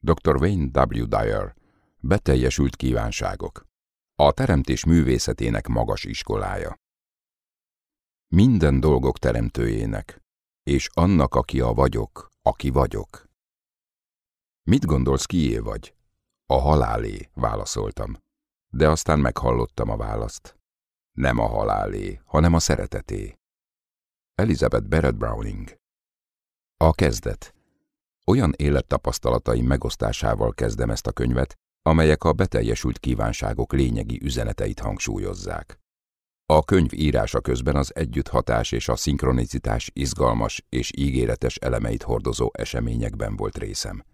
dr. Wayne W. Dyer, Beteljesült kívánságok. A teremtés művészetének magas iskolája. Minden dolgok teremtőjének, és annak, aki a vagyok, aki vagyok. Mit gondolsz, kié vagy? A halálé, válaszoltam. De aztán meghallottam a választ. Nem a halálé, hanem a szereteté. Elizabeth Barrett Browning A kezdet olyan élettapasztalatai megosztásával kezdem ezt a könyvet, amelyek a beteljesült kívánságok lényegi üzeneteit hangsúlyozzák. A könyv írása közben az együtthatás és a szinkronicitás izgalmas és ígéretes elemeit hordozó eseményekben volt részem.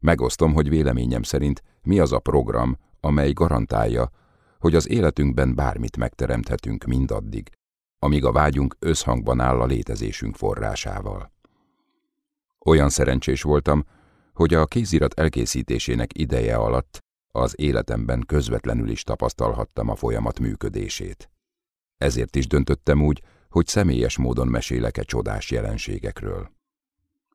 Megosztom, hogy véleményem szerint mi az a program, amely garantálja, hogy az életünkben bármit megteremthetünk mindaddig, amíg a vágyunk összhangban áll a létezésünk forrásával. Olyan szerencsés voltam, hogy a kézirat elkészítésének ideje alatt az életemben közvetlenül is tapasztalhattam a folyamat működését. Ezért is döntöttem úgy, hogy személyes módon mesélek-e csodás jelenségekről.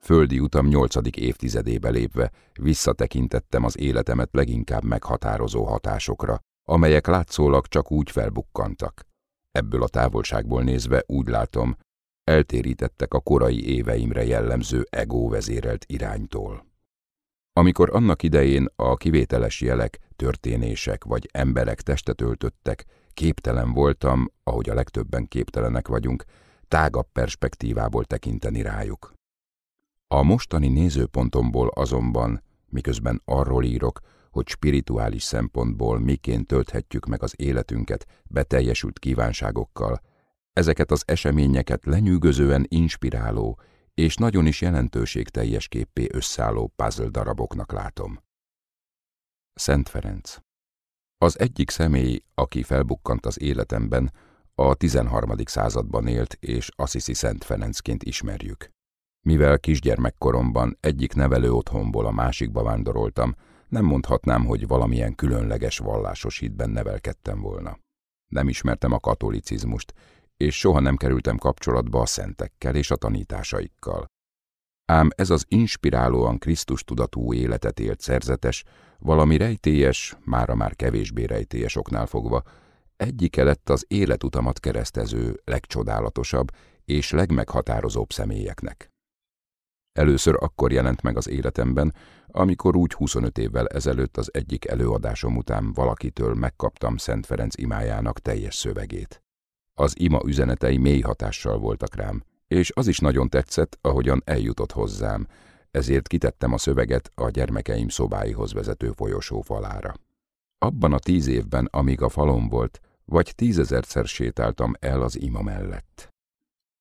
Földi utam nyolcadik évtizedébe lépve visszatekintettem az életemet leginkább meghatározó hatásokra, amelyek látszólag csak úgy felbukkantak. Ebből a távolságból nézve úgy látom, eltérítettek a korai éveimre jellemző ego vezérelt iránytól. Amikor annak idején a kivételes jelek, történések vagy emberek testet öltöttek, képtelen voltam, ahogy a legtöbben képtelenek vagyunk, tágabb perspektívából tekinteni rájuk. A mostani nézőpontomból azonban, miközben arról írok, hogy spirituális szempontból miként tölthetjük meg az életünket beteljesült kívánságokkal, ezeket az eseményeket lenyűgözően inspiráló és nagyon is jelentőségteljes képpé összeálló puzzle daraboknak látom. Szent Ferenc Az egyik személy, aki felbukkant az életemben, a 13. században élt és Assisi Szent Ferencként ismerjük. Mivel kisgyermekkoromban egyik nevelő otthonból a másikba vándoroltam, nem mondhatnám, hogy valamilyen különleges vallásos hitben nevelkedtem volna. Nem ismertem a katolicizmust, és soha nem kerültem kapcsolatba a szentekkel és a tanításaikkal. Ám ez az inspirálóan Krisztus tudatú életet élt szerzetes, valami rejtélyes, mára már kevésbé rejtélyes oknál fogva, egyike lett az életutamat keresztező legcsodálatosabb és legmeghatározóbb személyeknek. Először akkor jelent meg az életemben, amikor úgy 25 évvel ezelőtt az egyik előadásom után valakitől megkaptam Szent Ferenc imájának teljes szövegét. Az ima üzenetei mély hatással voltak rám, és az is nagyon tetszett, ahogyan eljutott hozzám, ezért kitettem a szöveget a gyermekeim szobáihoz vezető folyosó falára. Abban a tíz évben, amíg a falon volt, vagy tízezerszer sétáltam el az ima mellett.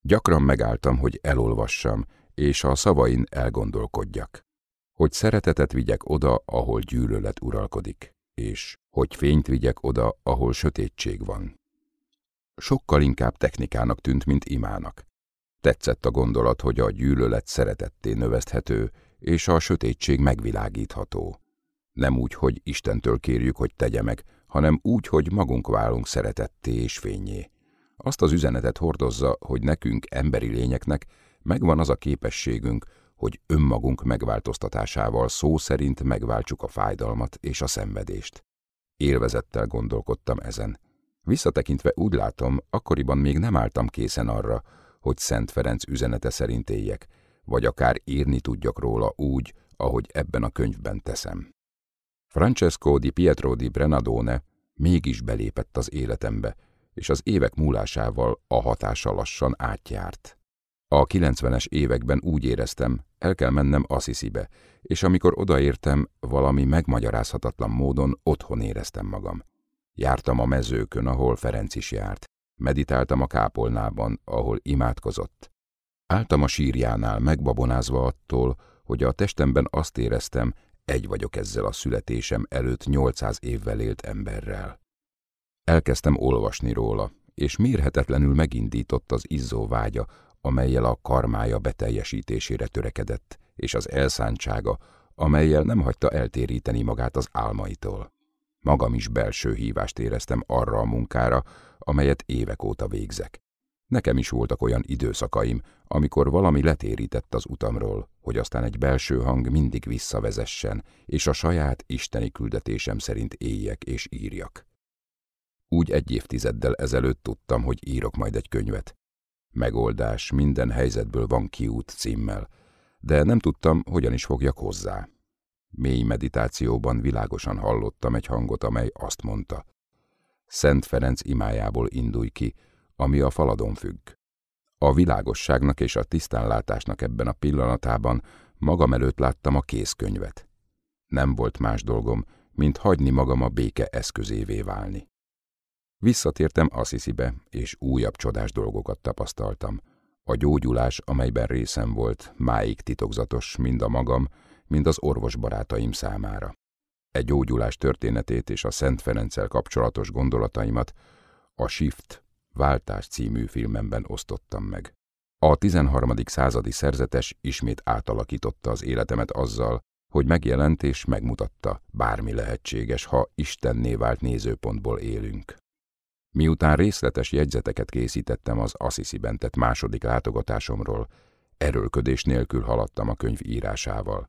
Gyakran megálltam, hogy elolvassam, és a szavain elgondolkodjak. Hogy szeretetet vigyek oda, ahol gyűlölet uralkodik, és hogy fényt vigyek oda, ahol sötétség van sokkal inkább technikának tűnt, mint imának. Tetszett a gondolat, hogy a gyűlölet szeretetté növeszthető, és a sötétség megvilágítható. Nem úgy, hogy Istentől kérjük, hogy tegye meg, hanem úgy, hogy magunk válunk szeretetté és fényé. Azt az üzenetet hordozza, hogy nekünk, emberi lényeknek megvan az a képességünk, hogy önmagunk megváltoztatásával szó szerint megváltsuk a fájdalmat és a szenvedést. Élvezettel gondolkodtam ezen. Visszatekintve úgy látom, akkoriban még nem álltam készen arra, hogy Szent Ferenc üzenete szerint éljek, vagy akár írni tudjak róla úgy, ahogy ebben a könyvben teszem. Francesco di Pietro di Brenadone mégis belépett az életembe, és az évek múlásával a hatása lassan átjárt. A 90-es években úgy éreztem, el kell mennem Assisibe, és amikor odaértem, valami megmagyarázhatatlan módon otthon éreztem magam. Jártam a mezőkön, ahol Ferenc is járt. Meditáltam a kápolnában, ahol imádkozott. Áltam a sírjánál, megbabonázva attól, hogy a testemben azt éreztem, egy vagyok ezzel a születésem előtt 800 évvel élt emberrel. Elkezdtem olvasni róla, és mérhetetlenül megindított az izzó vágya, amelyel a karmája beteljesítésére törekedett, és az elszántsága, amelyel nem hagyta eltéríteni magát az álmaitól. Magam is belső hívást éreztem arra a munkára, amelyet évek óta végzek. Nekem is voltak olyan időszakaim, amikor valami letérített az utamról, hogy aztán egy belső hang mindig visszavezessen, és a saját isteni küldetésem szerint éljek és írjak. Úgy egy évtizeddel ezelőtt tudtam, hogy írok majd egy könyvet. Megoldás, minden helyzetből van kiút címmel, de nem tudtam, hogyan is fogjak hozzá. Mély meditációban világosan hallottam egy hangot, amely azt mondta. Szent Ferenc imájából indulj ki, ami a faladon függ. A világosságnak és a tisztánlátásnak ebben a pillanatában magam előtt láttam a kézkönyvet. Nem volt más dolgom, mint hagyni magam a béke eszközévé válni. Visszatértem Assisibe, és újabb csodás dolgokat tapasztaltam. A gyógyulás, amelyben részem volt, máig titokzatos, mind a magam, mint az orvos barátaim számára. Egy gyógyulás történetét és a Szent Ferenccel kapcsolatos gondolataimat a Shift Váltás című filmemben osztottam meg. A 13. századi szerzetes ismét átalakította az életemet azzal, hogy megjelent és megmutatta, bármi lehetséges, ha Istenné vált nézőpontból élünk. Miután részletes jegyzeteket készítettem az Assisi-ben tett második látogatásomról, erőlködés nélkül haladtam a könyv írásával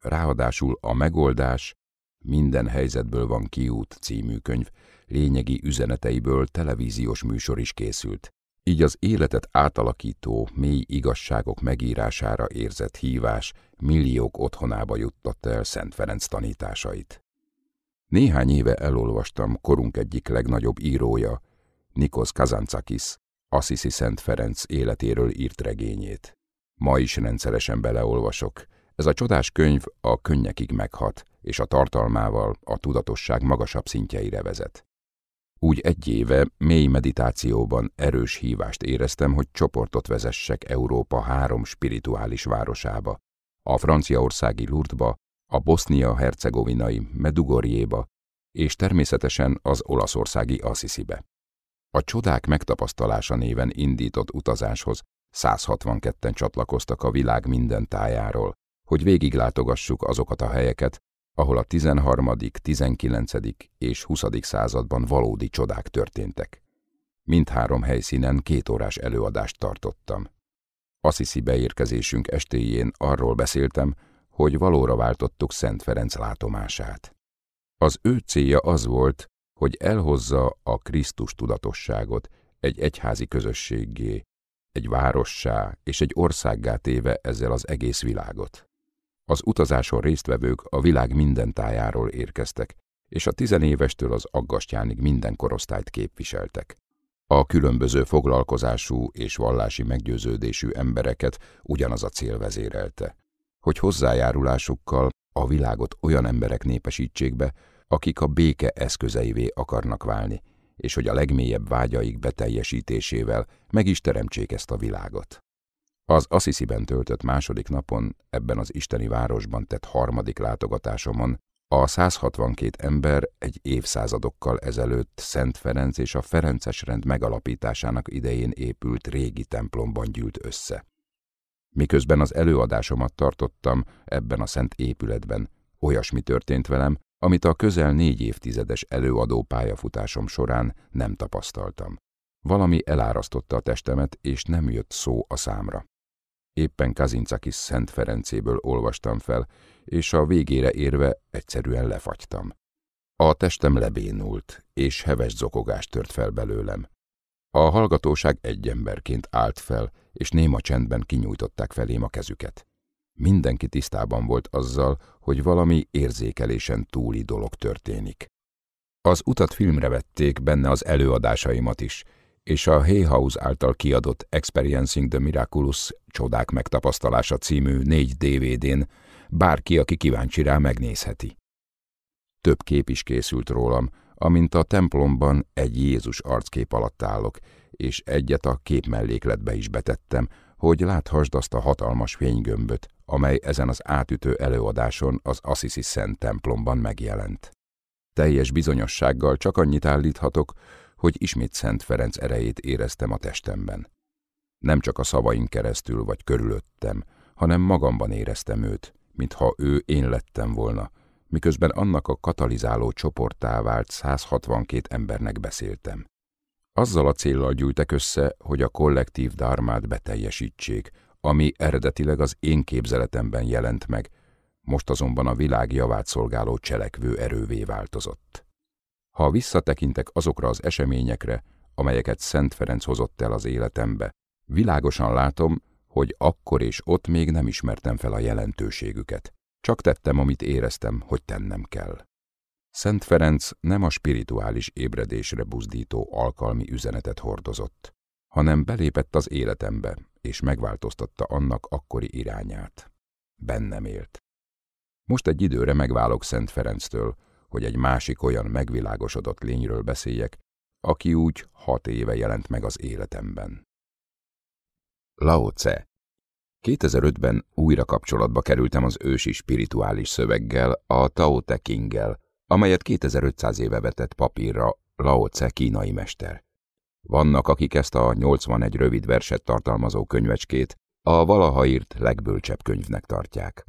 ráadásul a megoldás Minden helyzetből van kiút című könyv lényegi üzeneteiből televíziós műsor is készült. Így az életet átalakító, mély igazságok megírására érzett hívás milliók otthonába juttatta el Szent Ferenc tanításait. Néhány éve elolvastam korunk egyik legnagyobb írója, Nikos Kazantzakis Assisi Szent Ferenc életéről írt regényét. Ma is rendszeresen beleolvasok, ez a csodás könyv a könnyekig meghat, és a tartalmával a tudatosság magasabb szintjeire vezet. Úgy egy éve mély meditációban erős hívást éreztem, hogy csoportot vezessek Európa három spirituális városába, a franciaországi Lourdesba, a bosznia-hercegovinai Medugorjéba, és természetesen az olaszországi Assisibe. A csodák megtapasztalása néven indított utazáshoz 162-en csatlakoztak a világ minden tájáról, hogy végiglátogassuk azokat a helyeket, ahol a 13., 19. és 20. században valódi csodák történtek. Mindhárom helyszínen kétórás előadást tartottam. Assisi beérkezésünk estéjén arról beszéltem, hogy valóra váltottuk Szent Ferenc látomását. Az ő célja az volt, hogy elhozza a Krisztus tudatosságot egy egyházi közösségé, egy várossá és egy országgá téve ezzel az egész világot. Az utazáson résztvevők a világ minden tájáról érkeztek, és a tizenévestől az aggastyánig minden korosztályt képviseltek. A különböző foglalkozású és vallási meggyőződésű embereket ugyanaz a cél vezérelte, hogy hozzájárulásukkal a világot olyan emberek népesítsék be, akik a béke eszközeivé akarnak válni, és hogy a legmélyebb vágyaik beteljesítésével meg is teremtsék ezt a világot. Az Assisi-ben töltött második napon, ebben az isteni városban tett harmadik látogatásomon a 162 ember egy évszázadokkal ezelőtt Szent Ferenc és a Ferences rend megalapításának idején épült régi templomban gyűlt össze. Miközben az előadásomat tartottam ebben a szent épületben, olyasmi történt velem, amit a közel négy évtizedes előadó pályafutásom során nem tapasztaltam. Valami elárasztotta a testemet, és nem jött szó a számra. Éppen Kazincakis Szent Ferencéből olvastam fel, és a végére érve egyszerűen lefagytam. A testem lebénult, és heves zokogás tört fel belőlem. A hallgatóság egy emberként állt fel, és néma csendben kinyújtották felém a kezüket. Mindenki tisztában volt azzal, hogy valami érzékelésen túli dolog történik. Az utat filmre vették benne az előadásaimat is, és a Hay House által kiadott Experiencing the Miraculous Csodák megtapasztalása című négy DVD-n bárki, aki kíváncsi rá, megnézheti. Több kép is készült rólam, amint a templomban egy Jézus arckép alatt állok, és egyet a kép mellékletbe is betettem, hogy láthasd azt a hatalmas fénygömböt, amely ezen az átütő előadáson az Assisi Szent templomban megjelent. Teljes bizonyossággal csak annyit állíthatok, hogy ismét Szent Ferenc erejét éreztem a testemben. Nem csak a szavain keresztül vagy körülöttem, hanem magamban éreztem őt, mintha ő én lettem volna, miközben annak a katalizáló csoporttá vált 162 embernek beszéltem. Azzal a céllal gyűltek össze, hogy a kollektív dármát beteljesítsék, ami eredetileg az én képzeletemben jelent meg, most azonban a világ javát szolgáló cselekvő erővé változott. Ha visszatekintek azokra az eseményekre, amelyeket Szent Ferenc hozott el az életembe, Világosan látom, hogy akkor és ott még nem ismertem fel a jelentőségüket. Csak tettem, amit éreztem, hogy tennem kell. Szent Ferenc nem a spirituális ébredésre buzdító alkalmi üzenetet hordozott, hanem belépett az életembe, és megváltoztatta annak akkori irányát. Bennem élt. Most egy időre megválok Szent Ferenctől, hogy egy másik olyan megvilágosodott lényről beszéljek, aki úgy hat éve jelent meg az életemben. Laoce. 2005-ben újra kapcsolatba kerültem az ősi spirituális szöveggel, a Tao Te ching gel amelyet 2500 éve vetett papírra Laoce kínai mester. Vannak, akik ezt a 81 rövid verset tartalmazó könyvecskét a valaha írt legbölcsebb könyvnek tartják.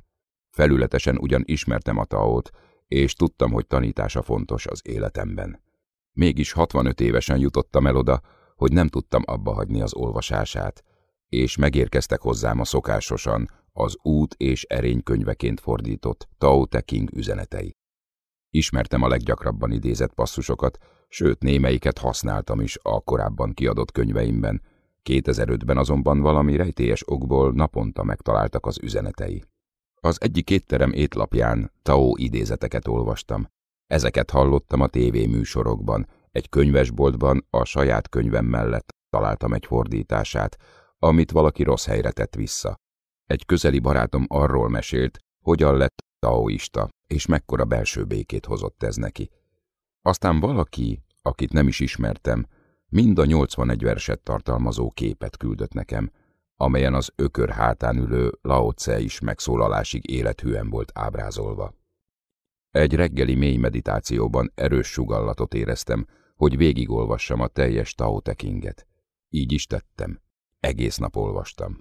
Felületesen ugyan ismertem a Taót, és tudtam, hogy tanítása fontos az életemben. Mégis 65 évesen jutottam el oda, hogy nem tudtam abba hagyni az olvasását, és megérkeztek hozzám a szokásosan az út és erénykönyveként fordított Tao Te King üzenetei. Ismertem a leggyakrabban idézett passzusokat, sőt némelyiket használtam is a korábban kiadott könyveimben, 2005-ben azonban valami rejtélyes okból naponta megtaláltak az üzenetei. Az egyik étterem étlapján Tao idézeteket olvastam. Ezeket hallottam a tévéműsorokban, egy könyvesboltban a saját könyvem mellett találtam egy fordítását, amit valaki rossz helyre tett vissza. Egy közeli barátom arról mesélt, hogyan lett taoista, és mekkora belső békét hozott ez neki. Aztán valaki, akit nem is ismertem, mind a 81 verset tartalmazó képet küldött nekem, amelyen az ökör hátán ülő Tse is megszólalásig élethűen volt ábrázolva. Egy reggeli mély meditációban erős sugallatot éreztem, hogy végigolvassam a teljes Tao Tekinget. Így is tettem. Egész nap olvastam.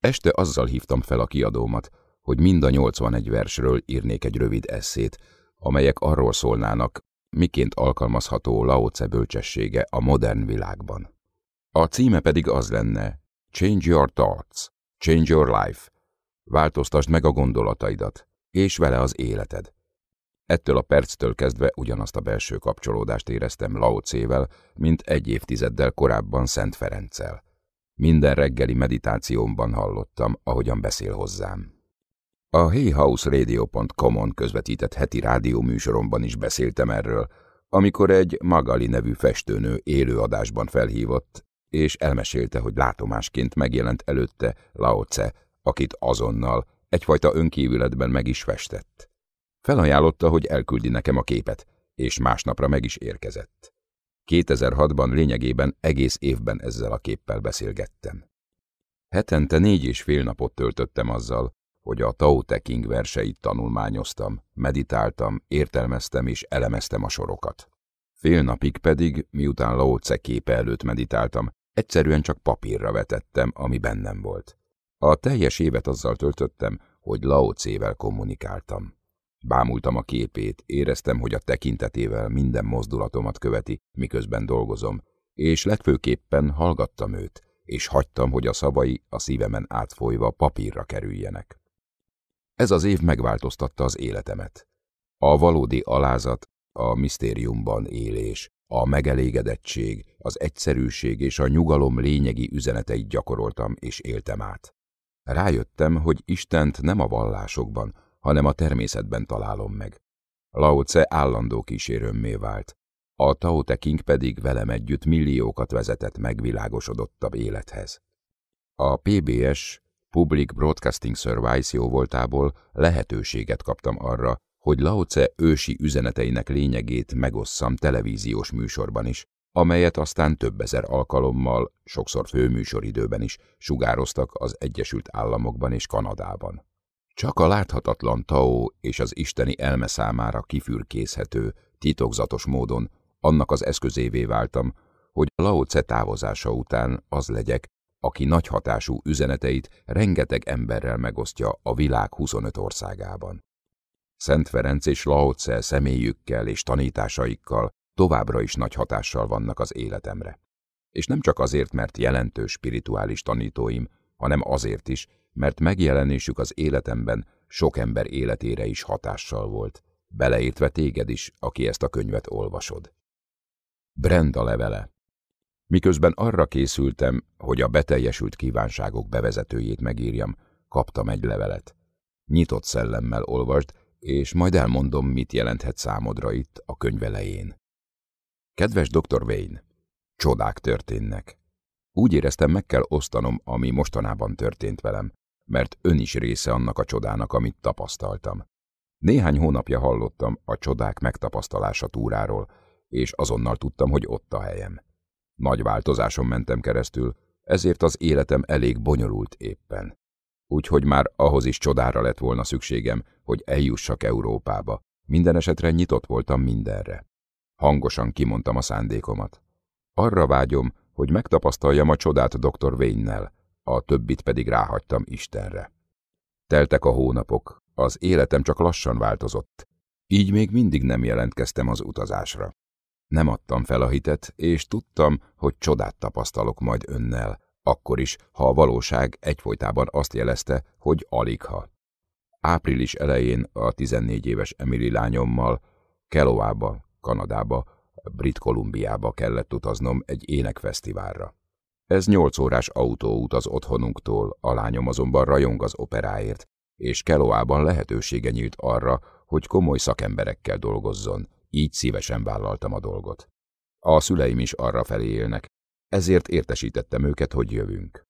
Este azzal hívtam fel a kiadómat, hogy mind a 81 versről írnék egy rövid eszét, amelyek arról szólnának, miként alkalmazható Laoce bölcsessége a modern világban. A címe pedig az lenne Change Your Thoughts, Change Your Life, változtasd meg a gondolataidat, és vele az életed. Ettől a perctől kezdve ugyanazt a belső kapcsolódást éreztem Laocével, mint egy évtizeddel korábban Szent Ferenccel. Minden reggeli meditációmban hallottam, ahogyan beszél hozzám. A heyhouseradio.com-on közvetített heti rádióműsoromban is beszéltem erről, amikor egy Magali nevű festőnő élőadásban felhívott, és elmesélte, hogy látomásként megjelent előtte Laoce, akit azonnal, egyfajta önkívületben meg is festett. Felajánlotta, hogy elküldi nekem a képet, és másnapra meg is érkezett. 2006-ban lényegében egész évben ezzel a képpel beszélgettem. Hetente négy és fél napot töltöttem azzal, hogy a Tao Te King verseit tanulmányoztam, meditáltam, értelmeztem és elemeztem a sorokat. Fél napig pedig, miután Lao Tse képe előtt meditáltam, egyszerűen csak papírra vetettem, ami bennem volt. A teljes évet azzal töltöttem, hogy Lao Tse-vel kommunikáltam. Bámultam a képét, éreztem, hogy a tekintetével minden mozdulatomat követi, miközben dolgozom, és legfőképpen hallgattam őt, és hagytam, hogy a szavai a szívemen átfolyva papírra kerüljenek. Ez az év megváltoztatta az életemet. A valódi alázat, a misztériumban élés, a megelégedettség, az egyszerűség és a nyugalom lényegi üzeneteit gyakoroltam és éltem át. Rájöttem, hogy Istent nem a vallásokban, hanem a természetben találom meg. Lao Tse állandó kísérőmmé vált, a Tao Te King pedig velem együtt milliókat vezetett megvilágosodottabb élethez. A PBS, Public Broadcasting Service jó voltából lehetőséget kaptam arra, hogy Lao Tse ősi üzeneteinek lényegét megosszam televíziós műsorban is, amelyet aztán több ezer alkalommal, sokszor főműsoridőben is sugároztak az Egyesült Államokban és Kanadában. Csak a láthatatlan Tao és az isteni elme számára kifürkészhető, titokzatos módon annak az eszközévé váltam, hogy Lao Tse távozása után az legyek, aki nagy hatású üzeneteit rengeteg emberrel megosztja a világ 25 országában. Szent Ferenc és Lao Tse személyükkel és tanításaikkal továbbra is nagy hatással vannak az életemre. És nem csak azért, mert jelentős spirituális tanítóim, hanem azért is, mert megjelenésük az életemben sok ember életére is hatással volt, beleértve téged is, aki ezt a könyvet olvasod. Brenda levele Miközben arra készültem, hogy a beteljesült kívánságok bevezetőjét megírjam, kaptam egy levelet. Nyitott szellemmel olvasd, és majd elmondom, mit jelenthet számodra itt a könyvelején. Kedves dr. Wayne, csodák történnek. Úgy éreztem, meg kell osztanom, ami mostanában történt velem, mert ön is része annak a csodának, amit tapasztaltam. Néhány hónapja hallottam a csodák megtapasztalása túráról, és azonnal tudtam, hogy ott a helyem. Nagy változáson mentem keresztül, ezért az életem elég bonyolult éppen. Úgyhogy már ahhoz is csodára lett volna szükségem, hogy eljussak Európába. Minden esetre nyitott voltam mindenre. Hangosan kimondtam a szándékomat. Arra vágyom, hogy megtapasztaljam a csodát dr. Vénnel a többit pedig ráhagytam Istenre. Teltek a hónapok, az életem csak lassan változott, így még mindig nem jelentkeztem az utazásra. Nem adtam fel a hitet, és tudtam, hogy csodát tapasztalok majd önnel, akkor is, ha a valóság egyfolytában azt jelezte, hogy aligha. Április elején a 14 éves Emily lányommal Kelowába, Kanadába, Brit Kolumbiába kellett utaznom egy énekfesztiválra. Ez nyolc órás autóút az otthonunktól, a lányom azonban rajong az operáért, és Keloában lehetősége nyílt arra, hogy komoly szakemberekkel dolgozzon, így szívesen vállaltam a dolgot. A szüleim is arra felé élnek, ezért értesítettem őket, hogy jövünk.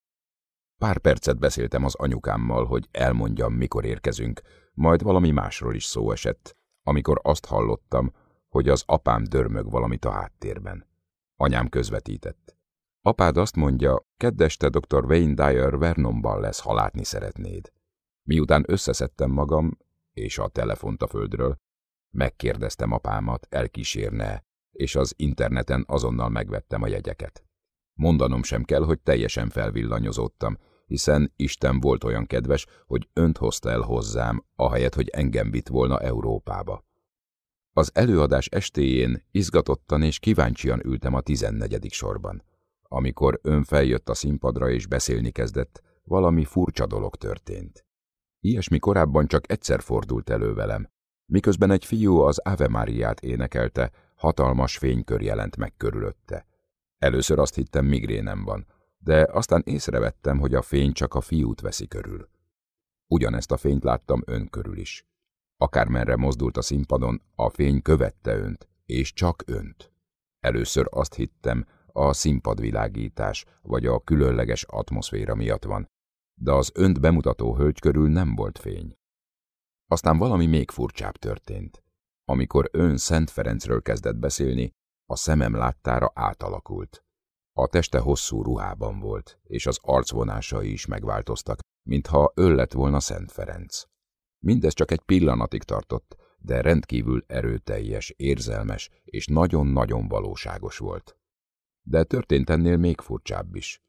Pár percet beszéltem az anyukámmal, hogy elmondjam, mikor érkezünk, majd valami másról is szó esett, amikor azt hallottam, hogy az apám dörmög valamit a háttérben. Anyám közvetített. Apád azt mondja, keddeste dr. Wayne Dyer Vernonban lesz, ha látni szeretnéd. Miután összeszedtem magam, és a telefont a földről, megkérdeztem apámat, elkísérne, és az interneten azonnal megvettem a jegyeket. Mondanom sem kell, hogy teljesen felvillanyozottam, hiszen Isten volt olyan kedves, hogy önt hozta el hozzám, ahelyett, hogy engem vitt volna Európába. Az előadás estéjén izgatottan és kíváncsian ültem a tizennegyedik sorban. Amikor ön feljött a színpadra és beszélni kezdett, valami furcsa dolog történt. Ilyesmi korábban csak egyszer fordult elő velem, miközben egy fiú az Ave Máriát énekelte, hatalmas fénykör jelent meg körülötte. Először azt hittem, migrénem van, de aztán észrevettem, hogy a fény csak a fiút veszi körül. Ugyanezt a fényt láttam ön körül is. Akármerre mozdult a színpadon, a fény követte önt, és csak önt. Először azt hittem, a színpadvilágítás vagy a különleges atmoszféra miatt van, de az önt bemutató hölgy körül nem volt fény. Aztán valami még furcsább történt. Amikor ön Szent Ferencről kezdett beszélni, a szemem láttára átalakult. A teste hosszú ruhában volt, és az arcvonásai is megváltoztak, mintha ön lett volna Szent Ferenc. Mindez csak egy pillanatig tartott, de rendkívül erőteljes, érzelmes és nagyon-nagyon valóságos volt de történt ennél még furcsább is.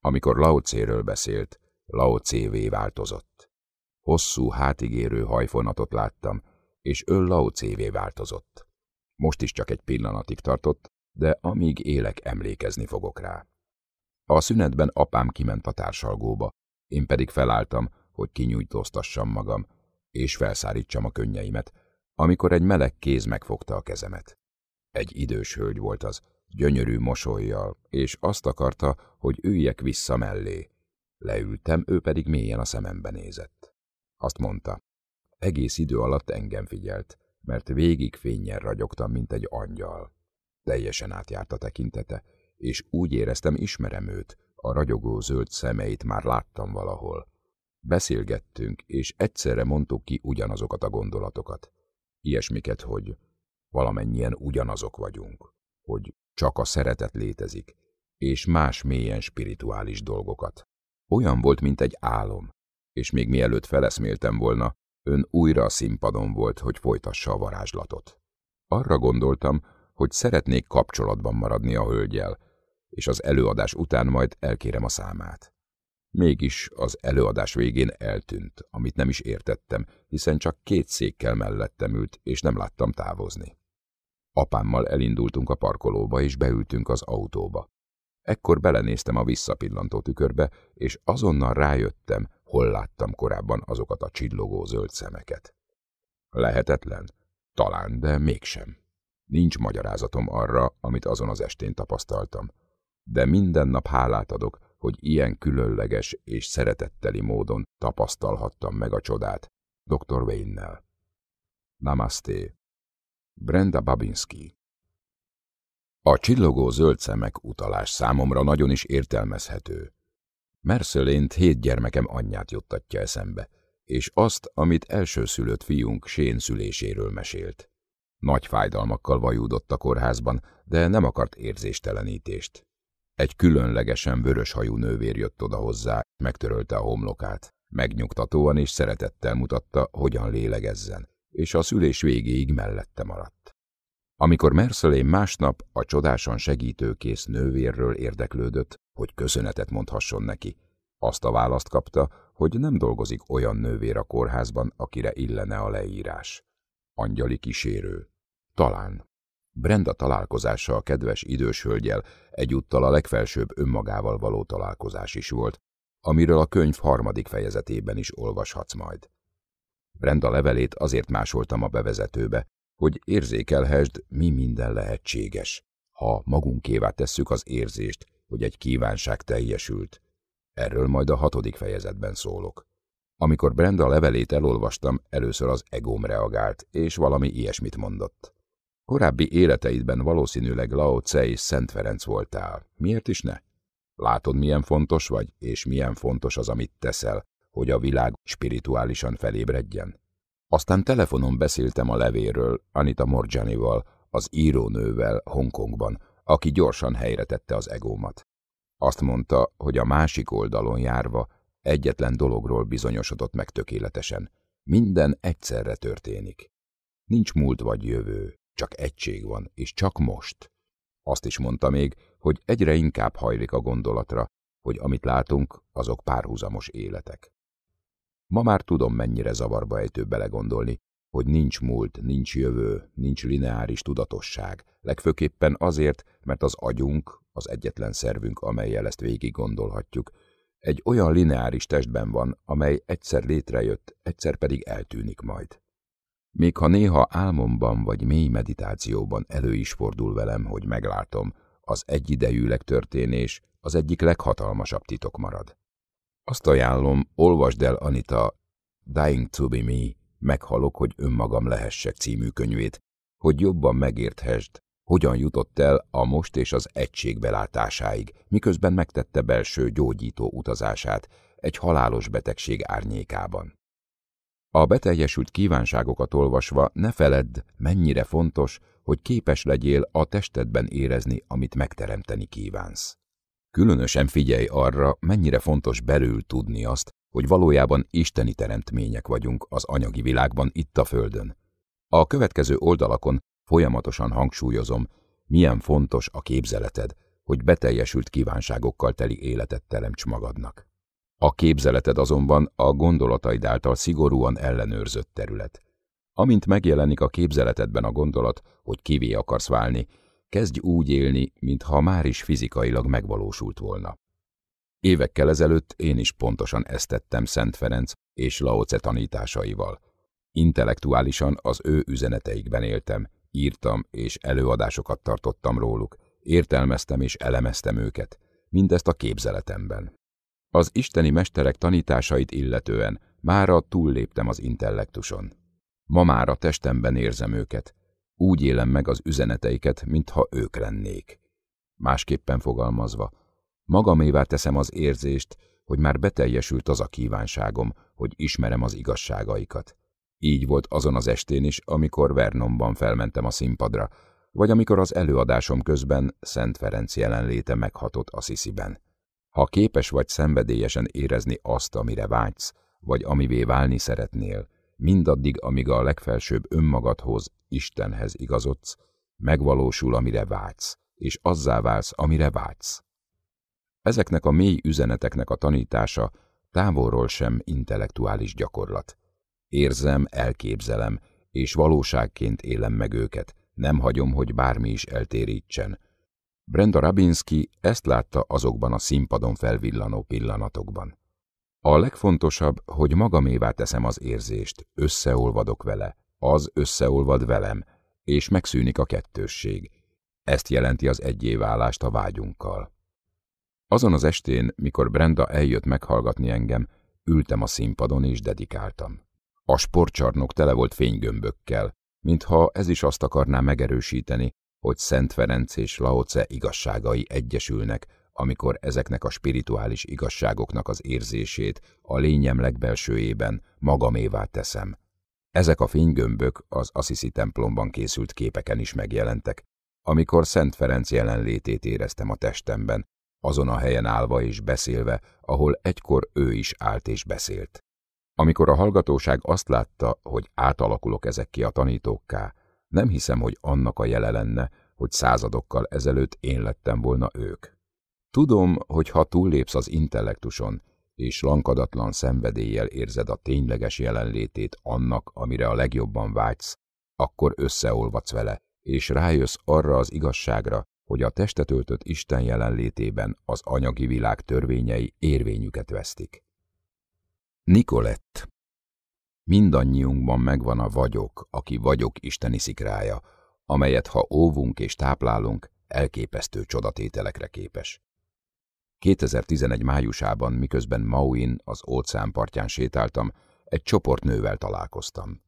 Amikor Laocéről beszélt, Laocévé változott. Hosszú, hátigérő hajfonatot láttam, és ő Laocévé változott. Most is csak egy pillanatig tartott, de amíg élek, emlékezni fogok rá. A szünetben apám kiment a társalgóba, én pedig felálltam, hogy kinyújtóztassam magam, és felszárítsam a könnyeimet, amikor egy meleg kéz megfogta a kezemet. Egy idős hölgy volt az, gyönyörű mosolyjal, és azt akarta, hogy üljek vissza mellé. Leültem, ő pedig mélyen a szemembe nézett. Azt mondta, egész idő alatt engem figyelt, mert végig fényen ragyogtam, mint egy angyal. Teljesen átjárt a tekintete, és úgy éreztem, ismerem őt, a ragyogó zöld szemeit már láttam valahol. Beszélgettünk, és egyszerre mondtuk ki ugyanazokat a gondolatokat. Ilyesmiket, hogy valamennyien ugyanazok vagyunk, hogy csak a szeretet létezik, és más mélyen spirituális dolgokat. Olyan volt, mint egy álom, és még mielőtt feleszméltem volna, ön újra a színpadon volt, hogy folytassa a varázslatot. Arra gondoltam, hogy szeretnék kapcsolatban maradni a hölgyel, és az előadás után majd elkérem a számát. Mégis az előadás végén eltűnt, amit nem is értettem, hiszen csak két székkel mellettem ült, és nem láttam távozni. Apámmal elindultunk a parkolóba, és beültünk az autóba. Ekkor belenéztem a visszapillantó tükörbe, és azonnal rájöttem, hol láttam korábban azokat a csillogó zöld szemeket. Lehetetlen? Talán, de mégsem. Nincs magyarázatom arra, amit azon az estén tapasztaltam. De minden nap hálát adok, hogy ilyen különleges és szeretetteli módon tapasztalhattam meg a csodát dr. Wayne-nel. Namaste, Brenda Babinski A csillogó zöld szemek utalás számomra nagyon is értelmezhető. Merszölént hét gyermekem anyját juttatja eszembe, és azt, amit elsőszülött fiunk Sén szüléséről mesélt. Nagy fájdalmakkal vajúdott a kórházban, de nem akart érzéstelenítést. Egy különlegesen vöröshajú nővér jött oda hozzá, megtörölte a homlokát. Megnyugtatóan és szeretettel mutatta, hogyan lélegezzen, és a szülés végéig mellette maradt. Amikor Mercelén másnap a csodásan segítőkész nővérről érdeklődött, hogy köszönetet mondhasson neki, azt a választ kapta, hogy nem dolgozik olyan nővér a kórházban, akire illene a leírás. Angyali kísérő. Talán. Brenda találkozása a kedves idős hölgyel egyúttal a legfelsőbb önmagával való találkozás is volt, amiről a könyv harmadik fejezetében is olvashatsz majd. Brenda levelét azért másoltam a bevezetőbe, hogy érzékelhesd, mi minden lehetséges, ha magunkévá tesszük az érzést, hogy egy kívánság teljesült. Erről majd a hatodik fejezetben szólok. Amikor Brenda levelét elolvastam, először az egóm reagált, és valami ilyesmit mondott. Korábbi életeidben valószínűleg Lao Tse és Szent Ferenc voltál. Miért is ne? Látod, milyen fontos vagy, és milyen fontos az, amit teszel, hogy a világ spirituálisan felébredjen. Aztán telefonon beszéltem a levéről, Anita Morjanival, az írónővel Hongkongban, aki gyorsan helyre tette az egómat. Azt mondta, hogy a másik oldalon járva egyetlen dologról bizonyosodott meg tökéletesen. Minden egyszerre történik. Nincs múlt vagy jövő, csak egység van, és csak most. Azt is mondta még, hogy egyre inkább hajlik a gondolatra, hogy amit látunk, azok párhuzamos életek. Ma már tudom, mennyire zavarba ejtő belegondolni, hogy nincs múlt, nincs jövő, nincs lineáris tudatosság, legfőképpen azért, mert az agyunk, az egyetlen szervünk, amelyel ezt végig gondolhatjuk, egy olyan lineáris testben van, amely egyszer létrejött, egyszer pedig eltűnik majd. Még ha néha álmomban vagy mély meditációban elő is fordul velem, hogy meglátom, az egyidejűleg történés az egyik leghatalmasabb titok marad. Azt ajánlom, olvasd el Anita Dying to be me, meghalok, hogy önmagam lehessek című könyvét, hogy jobban megérthesd, hogyan jutott el a most és az egység belátásáig, miközben megtette belső gyógyító utazását egy halálos betegség árnyékában. A beteljesült kívánságokat olvasva ne feledd, mennyire fontos, hogy képes legyél a testedben érezni, amit megteremteni kívánsz. Különösen figyelj arra, mennyire fontos belül tudni azt, hogy valójában isteni teremtmények vagyunk az anyagi világban itt a Földön. A következő oldalakon folyamatosan hangsúlyozom, milyen fontos a képzeleted, hogy beteljesült kívánságokkal teli életet teremts magadnak. A képzeleted azonban a gondolataid által szigorúan ellenőrzött terület. Amint megjelenik a képzeletedben a gondolat, hogy kivé akarsz válni, kezdj úgy élni, mintha már is fizikailag megvalósult volna. Évekkel ezelőtt én is pontosan ezt tettem Szent Ferenc és Laoce tanításaival. Intellektuálisan az ő üzeneteikben éltem, írtam és előadásokat tartottam róluk, értelmeztem és elemeztem őket, mindezt a képzeletemben. Az isteni mesterek tanításait illetően mára túlléptem az intellektuson. Ma már a testemben érzem őket, úgy élem meg az üzeneteiket, mintha ők lennék. Másképpen fogalmazva, magamévá teszem az érzést, hogy már beteljesült az a kívánságom, hogy ismerem az igazságaikat. Így volt azon az estén is, amikor Vernonban felmentem a színpadra, vagy amikor az előadásom közben Szent Ferenc jelenléte meghatott sziszi ben Ha képes vagy szenvedélyesen érezni azt, amire vágysz, vagy amivé válni szeretnél, mindaddig, amíg a legfelsőbb önmagadhoz, Istenhez igazodsz, megvalósul, amire vágysz, és azzá válsz, amire vágysz. Ezeknek a mély üzeneteknek a tanítása távolról sem intellektuális gyakorlat. Érzem, elképzelem, és valóságként élem meg őket, nem hagyom, hogy bármi is eltérítsen. Brenda Rabinski ezt látta azokban a színpadon felvillanó pillanatokban. A legfontosabb, hogy magamévá teszem az érzést, összeolvadok vele, az összeolvad velem, és megszűnik a kettősség. Ezt jelenti az egyéválást a vágyunkkal. Azon az estén, mikor Brenda eljött meghallgatni engem, ültem a színpadon és dedikáltam. A sportcsarnok tele volt fénygömbökkel, mintha ez is azt akarná megerősíteni, hogy Szent Ferenc és Laoce igazságai egyesülnek amikor ezeknek a spirituális igazságoknak az érzését a lényem legbelsőjében magamévá teszem. Ezek a fénygömbök az Assisi templomban készült képeken is megjelentek, amikor Szent Ferenc jelenlétét éreztem a testemben, azon a helyen állva és beszélve, ahol egykor ő is állt és beszélt. Amikor a hallgatóság azt látta, hogy átalakulok ezek ki a tanítókká, nem hiszem, hogy annak a jele lenne, hogy századokkal ezelőtt én lettem volna ők. Tudom, hogy ha túllépsz az intellektuson, és lankadatlan szenvedéllyel érzed a tényleges jelenlétét annak, amire a legjobban vágysz, akkor összeolvadsz vele, és rájössz arra az igazságra, hogy a testet öltött Isten jelenlétében az anyagi világ törvényei érvényüket vesztik. Nikolett Mindannyiunkban megvan a vagyok, aki vagyok isteni szikrája, amelyet ha óvunk és táplálunk, elképesztő csodatételekre képes. 2011 májusában, miközben Mauin az óceán partján sétáltam, egy csoport nővel találkoztam.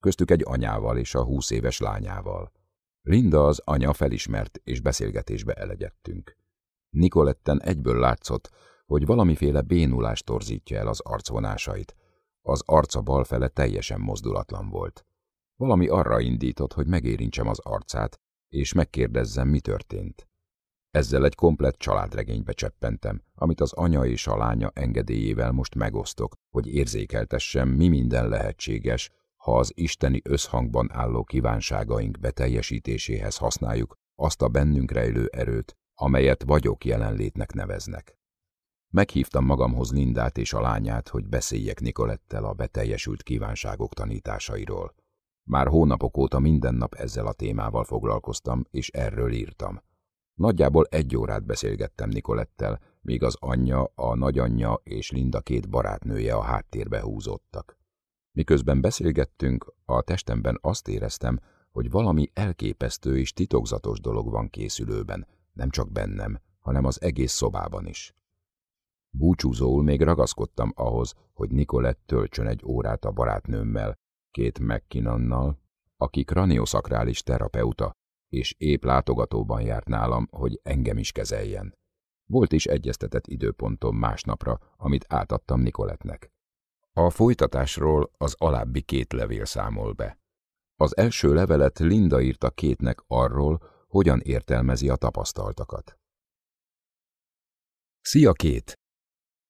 Köztük egy anyával és a húsz éves lányával. Linda az anya felismert, és beszélgetésbe elegyedtünk. Nikoletten egyből látszott, hogy valamiféle bénulást torzítja el az arcvonásait. Az arca bal fele teljesen mozdulatlan volt. Valami arra indított, hogy megérintsem az arcát, és megkérdezzem, mi történt. Ezzel egy komplett családregénybe cseppentem, amit az anya és a lánya engedélyével most megosztok, hogy érzékeltessem, mi minden lehetséges, ha az isteni összhangban álló kívánságaink beteljesítéséhez használjuk azt a bennünk rejlő erőt, amelyet vagyok jelenlétnek neveznek. Meghívtam magamhoz Lindát és a lányát, hogy beszéljek Nikolettel a beteljesült kívánságok tanításairól. Már hónapok óta minden nap ezzel a témával foglalkoztam, és erről írtam. Nagyjából egy órát beszélgettem Nikolettel, míg az anyja, a nagyanyja és Linda két barátnője a háttérbe húzódtak. Miközben beszélgettünk, a testemben azt éreztem, hogy valami elképesztő és titokzatos dolog van készülőben, nem csak bennem, hanem az egész szobában is. Búcsúzóul még ragaszkodtam ahhoz, hogy Nikolett töltsön egy órát a barátnőmmel, két megkinannal, aki kranioszakrális terapeuta, és épp látogatóban járt nálam, hogy engem is kezeljen. Volt is egyeztetett időpontom másnapra, amit átadtam Nikoletnek. A folytatásról az alábbi két levél számol be. Az első levelet Linda írta kétnek arról, hogyan értelmezi a tapasztaltakat. Szia, két!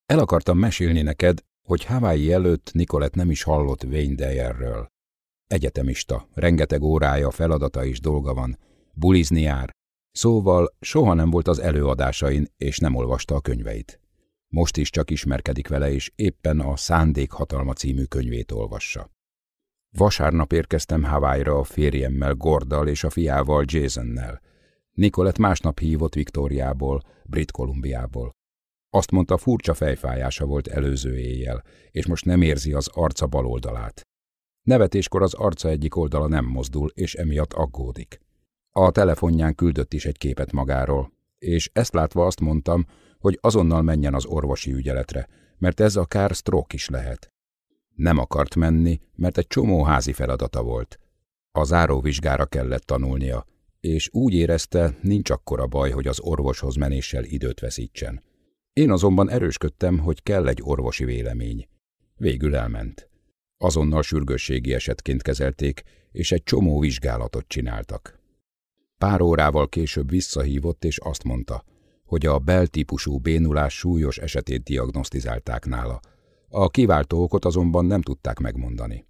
El akartam mesélni neked, hogy Hawaii előtt Nikolet nem is hallott Wayne Egyetemista, rengeteg órája, feladata és dolga van, bulizni jár. Szóval soha nem volt az előadásain, és nem olvasta a könyveit. Most is csak ismerkedik vele, és éppen a Szándék hatalma című könyvét olvassa. Vasárnap érkeztem Hawaii-ra a férjemmel, Gordal és a fiával, Jasonnel. Nikolett másnap hívott Viktóriából, Brit-Kolumbiából. Azt mondta, furcsa fejfájása volt előző éjjel, és most nem érzi az arca bal oldalát. Nevetéskor az arca egyik oldala nem mozdul, és emiatt aggódik. A telefonján küldött is egy képet magáról, és ezt látva azt mondtam, hogy azonnal menjen az orvosi ügyeletre, mert ez akár stroke is lehet. Nem akart menni, mert egy csomó házi feladata volt. A záróvizsgára kellett tanulnia, és úgy érezte, nincs akkora baj, hogy az orvoshoz menéssel időt veszítsen. Én azonban erősködtem, hogy kell egy orvosi vélemény. Végül elment. Azonnal sürgősségi esetként kezelték, és egy csomó vizsgálatot csináltak. Pár órával később visszahívott és azt mondta, hogy a beltípusú bénulás súlyos esetét diagnosztizálták nála. A kiváltó okot azonban nem tudták megmondani.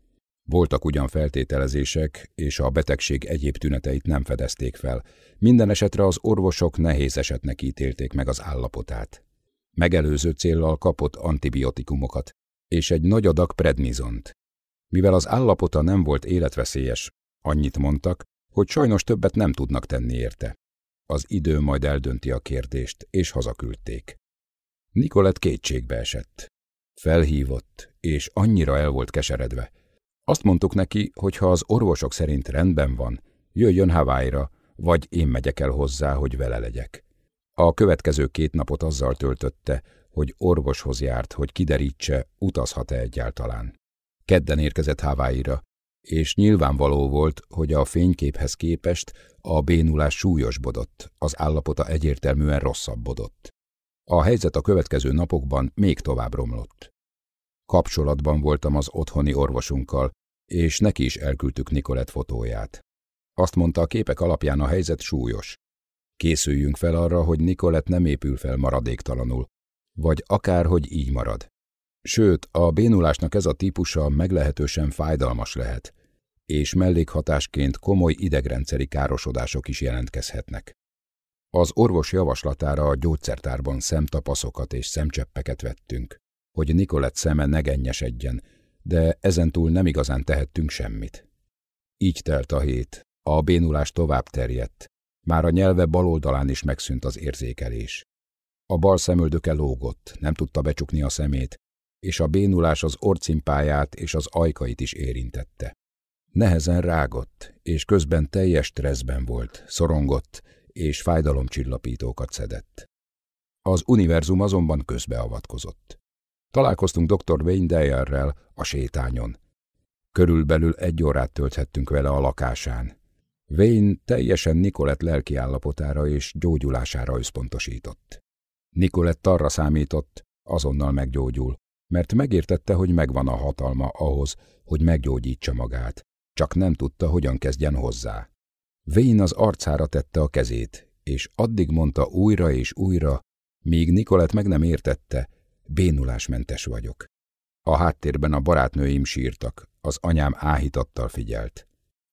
Voltak ugyan feltételezések, és a betegség egyéb tüneteit nem fedezték fel. Minden esetre az orvosok nehéz esetnek ítélték meg az állapotát. Megelőző céllal kapott antibiotikumokat, és egy nagy adag prednizont. Mivel az állapota nem volt életveszélyes, annyit mondtak, hogy sajnos többet nem tudnak tenni érte. Az idő majd eldönti a kérdést, és hazaküldték. Nikolett kétségbe esett. Felhívott, és annyira el volt keseredve. Azt mondtuk neki, hogy ha az orvosok szerint rendben van, jöjjön hawaii vagy én megyek el hozzá, hogy vele legyek. A következő két napot azzal töltötte, hogy orvoshoz járt, hogy kiderítse, utazhat-e egyáltalán. Kedden érkezett hawaii és nyilvánvaló volt, hogy a fényképhez képest a bénulás súlyosbodott, az állapota egyértelműen rosszabbodott. A helyzet a következő napokban még tovább romlott. Kapcsolatban voltam az otthoni orvosunkkal, és neki is elküldtük Nikolett fotóját. Azt mondta, a képek alapján a helyzet súlyos. Készüljünk fel arra, hogy Nikolett nem épül fel maradéktalanul, vagy akárhogy így marad. Sőt, a bénulásnak ez a típusa meglehetősen fájdalmas lehet, és mellékhatásként komoly idegrendszeri károsodások is jelentkezhetnek. Az orvos javaslatára a gyógyszertárban szemtapaszokat és szemcseppeket vettünk, hogy Nikolett szeme ne gennyesedjen, de ezentúl nem igazán tehettünk semmit. Így telt a hét, a bénulás tovább terjedt, már a nyelve bal oldalán is megszűnt az érzékelés. A bal szemöldöke lógott, nem tudta becsukni a szemét, és a bénulás az orcimpáját és az ajkait is érintette. Nehezen rágott, és közben teljes stresszben volt, szorongott, és fájdalomcsillapítókat szedett. Az univerzum azonban közbeavatkozott. Találkoztunk dr. Wayne Dyerrel a sétányon. Körülbelül egy órát tölthettünk vele a lakásán. Wayne teljesen Nikolett lelkiállapotára és gyógyulására összpontosított. Nikolett arra számított, azonnal meggyógyul, mert megértette, hogy megvan a hatalma ahhoz, hogy meggyógyítsa magát, csak nem tudta, hogyan kezdjen hozzá. Vén az arcára tette a kezét, és addig mondta újra és újra, míg Nikolet meg nem értette, bénulásmentes vagyok. A háttérben a barátnőim sírtak, az anyám áhítattal figyelt.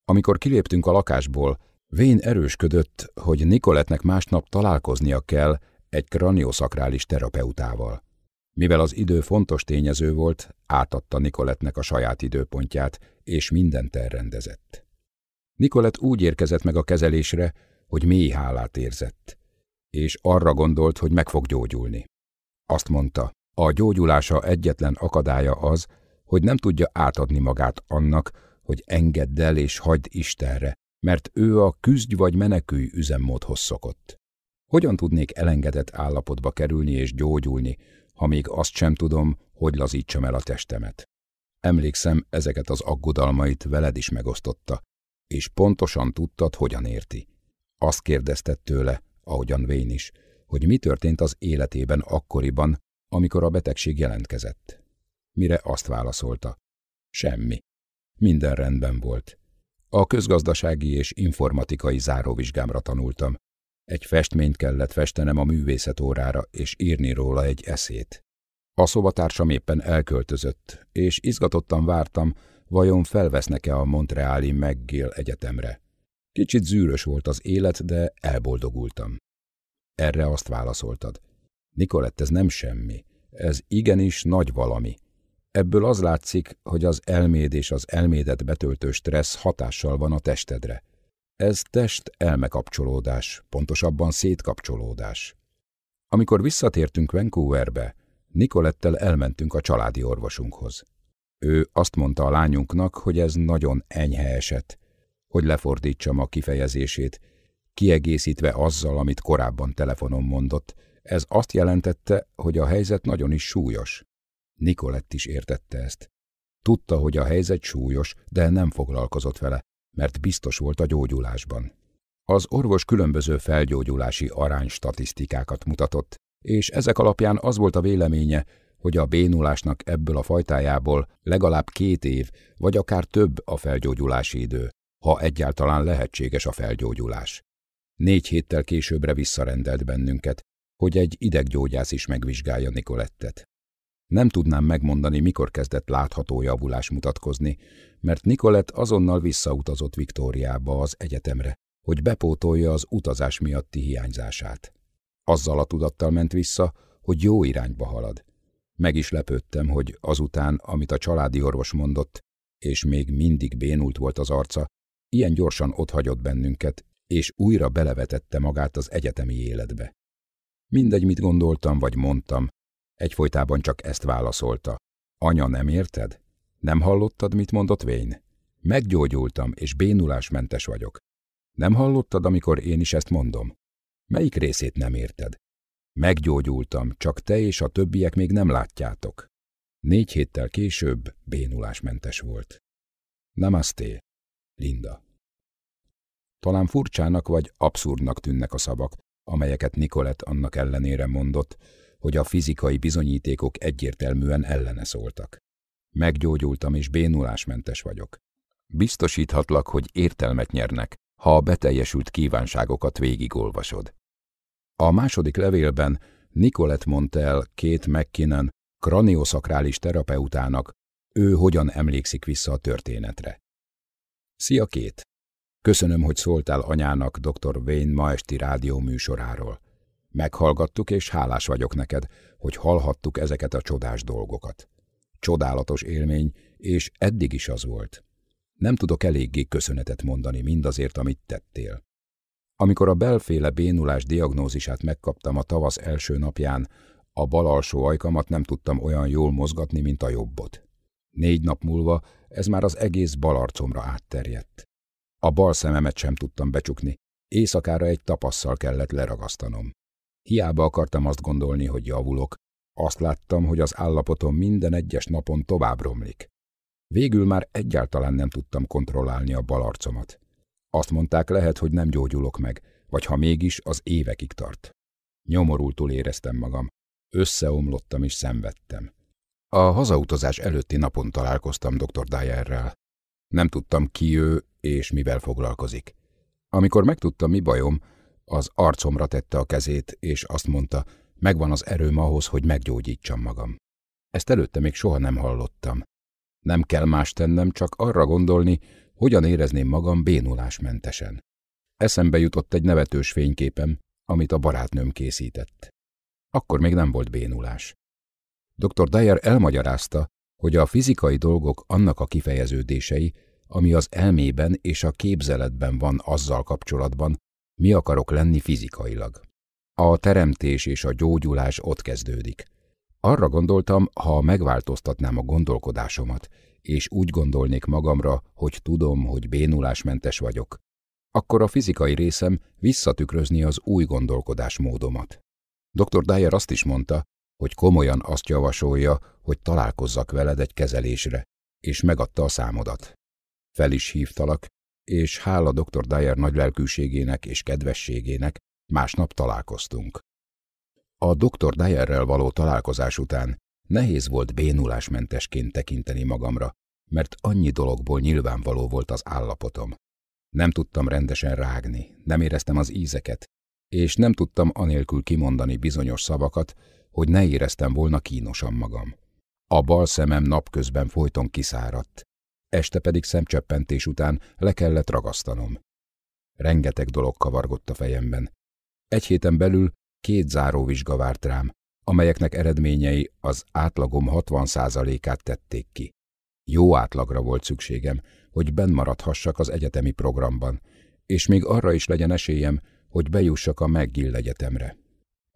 Amikor kiléptünk a lakásból, Vén erősködött, hogy Nikoletnek másnap találkoznia kell egy kranioszakrális terapeutával. Mivel az idő fontos tényező volt, átadta Nikoletnek a saját időpontját, és mindent elrendezett. Nikolett úgy érkezett meg a kezelésre, hogy mély hálát érzett, és arra gondolt, hogy meg fog gyógyulni. Azt mondta, a gyógyulása egyetlen akadálya az, hogy nem tudja átadni magát annak, hogy engedd el és hagyd Istenre, mert ő a küzdj vagy menekülj üzemmódhoz szokott. Hogyan tudnék elengedett állapotba kerülni és gyógyulni, ha még azt sem tudom, hogy lazítsam el a testemet. Emlékszem, ezeket az aggodalmait veled is megosztotta, és pontosan tudtad, hogyan érti. Azt kérdezted tőle, ahogyan Vén is, hogy mi történt az életében akkoriban, amikor a betegség jelentkezett. Mire azt válaszolta. Semmi. Minden rendben volt. A közgazdasági és informatikai záróvizsgámra tanultam, egy festményt kellett festenem a művészet órára, és írni róla egy eszét. A szobatársam éppen elköltözött, és izgatottan vártam, vajon felvesznek-e a Montreali McGill Egyetemre. Kicsit zűrös volt az élet, de elboldogultam. Erre azt válaszoltad. Nikolett, ez nem semmi. Ez igenis nagy valami. Ebből az látszik, hogy az elméd és az elmédet betöltő stressz hatással van a testedre. Ez test-elme kapcsolódás, pontosabban szétkapcsolódás. Amikor visszatértünk Vancouverbe, Nikolettel elmentünk a családi orvosunkhoz. Ő azt mondta a lányunknak, hogy ez nagyon enyhe eset, hogy lefordítsam a kifejezését, kiegészítve azzal, amit korábban telefonon mondott. Ez azt jelentette, hogy a helyzet nagyon is súlyos. Nikolett is értette ezt. Tudta, hogy a helyzet súlyos, de nem foglalkozott vele, mert biztos volt a gyógyulásban. Az orvos különböző felgyógyulási arány statisztikákat mutatott, és ezek alapján az volt a véleménye, hogy a bénulásnak ebből a fajtájából legalább két év, vagy akár több a felgyógyulási idő, ha egyáltalán lehetséges a felgyógyulás. Négy héttel későbbre visszarendelt bennünket, hogy egy ideggyógyász is megvizsgálja Nikolettet. Nem tudnám megmondani, mikor kezdett látható javulás mutatkozni, mert Nikolett azonnal visszautazott Viktóriába az egyetemre, hogy bepótolja az utazás miatti hiányzását. Azzal a tudattal ment vissza, hogy jó irányba halad. Meg is lepődtem, hogy azután, amit a családi orvos mondott, és még mindig bénult volt az arca, ilyen gyorsan otthagyott bennünket, és újra belevetette magát az egyetemi életbe. Mindegy, mit gondoltam vagy mondtam, Egyfolytában csak ezt válaszolta. Anya, nem érted? Nem hallottad, mit mondott Vén? Meggyógyultam, és bénulásmentes vagyok. Nem hallottad, amikor én is ezt mondom? Melyik részét nem érted? Meggyógyultam, csak te és a többiek még nem látjátok. Négy héttel később bénulásmentes volt. Namaste, Linda. Talán furcsának vagy abszurdnak tűnnek a szavak, amelyeket Nikolett annak ellenére mondott, hogy a fizikai bizonyítékok egyértelműen ellene szóltak. Meggyógyultam és bénulásmentes vagyok. Biztosíthatlak, hogy értelmet nyernek, ha a beteljesült kívánságokat végigolvasod. A második levélben Nicolette mondta el két McKinnon, kranioszakrális terapeutának, ő hogyan emlékszik vissza a történetre. Szia két! Köszönöm, hogy szóltál anyának dr. Wayne ma esti rádió műsoráról. Meghallgattuk, és hálás vagyok neked, hogy hallhattuk ezeket a csodás dolgokat. Csodálatos élmény, és eddig is az volt. Nem tudok eléggé köszönetet mondani mindazért, amit tettél. Amikor a belféle bénulás diagnózisát megkaptam a tavasz első napján, a bal alsó ajkamat nem tudtam olyan jól mozgatni, mint a jobbot. Négy nap múlva ez már az egész bal arcomra átterjedt. A bal szememet sem tudtam becsukni, éjszakára egy tapasszal kellett leragasztanom. Hiába akartam azt gondolni, hogy javulok, azt láttam, hogy az állapotom minden egyes napon tovább romlik. Végül már egyáltalán nem tudtam kontrollálni a balarcomat. Azt mondták, lehet, hogy nem gyógyulok meg, vagy ha mégis, az évekig tart. Nyomorultul éreztem magam. Összeomlottam és szenvedtem. A hazautazás előtti napon találkoztam dr. Dyerrel. Nem tudtam ki ő és mivel foglalkozik. Amikor megtudtam, mi bajom, az arcomra tette a kezét, és azt mondta, megvan az erőm ahhoz, hogy meggyógyítsam magam. Ezt előtte még soha nem hallottam. Nem kell más tennem, csak arra gondolni, hogyan érezném magam bénulásmentesen. Eszembe jutott egy nevetős fényképem, amit a barátnőm készített. Akkor még nem volt bénulás. Dr. Dyer elmagyarázta, hogy a fizikai dolgok annak a kifejeződései, ami az elmében és a képzeletben van azzal kapcsolatban, mi akarok lenni fizikailag. A teremtés és a gyógyulás ott kezdődik. Arra gondoltam, ha megváltoztatnám a gondolkodásomat, és úgy gondolnék magamra, hogy tudom, hogy bénulásmentes vagyok, akkor a fizikai részem visszatükrözni az új gondolkodásmódomat. Dr. Dyer azt is mondta, hogy komolyan azt javasolja, hogy találkozzak veled egy kezelésre, és megadta a számodat. Fel is hívtalak, és hála dr. Dyer lelkűségének és kedvességének másnap találkoztunk. A dr. Dyerrel való találkozás után nehéz volt bénulásmentesként tekinteni magamra, mert annyi dologból nyilvánvaló volt az állapotom. Nem tudtam rendesen rágni, nem éreztem az ízeket, és nem tudtam anélkül kimondani bizonyos szavakat, hogy ne éreztem volna kínosan magam. A bal szemem napközben folyton kiszáradt, este pedig szemcsöppentés után le kellett ragasztanom. Rengeteg dolog kavargott a fejemben. Egy héten belül két záróvizsga várt rám, amelyeknek eredményei az átlagom 60%-át tették ki. Jó átlagra volt szükségem, hogy maradhassak az egyetemi programban, és még arra is legyen esélyem, hogy bejussak a McGill egyetemre.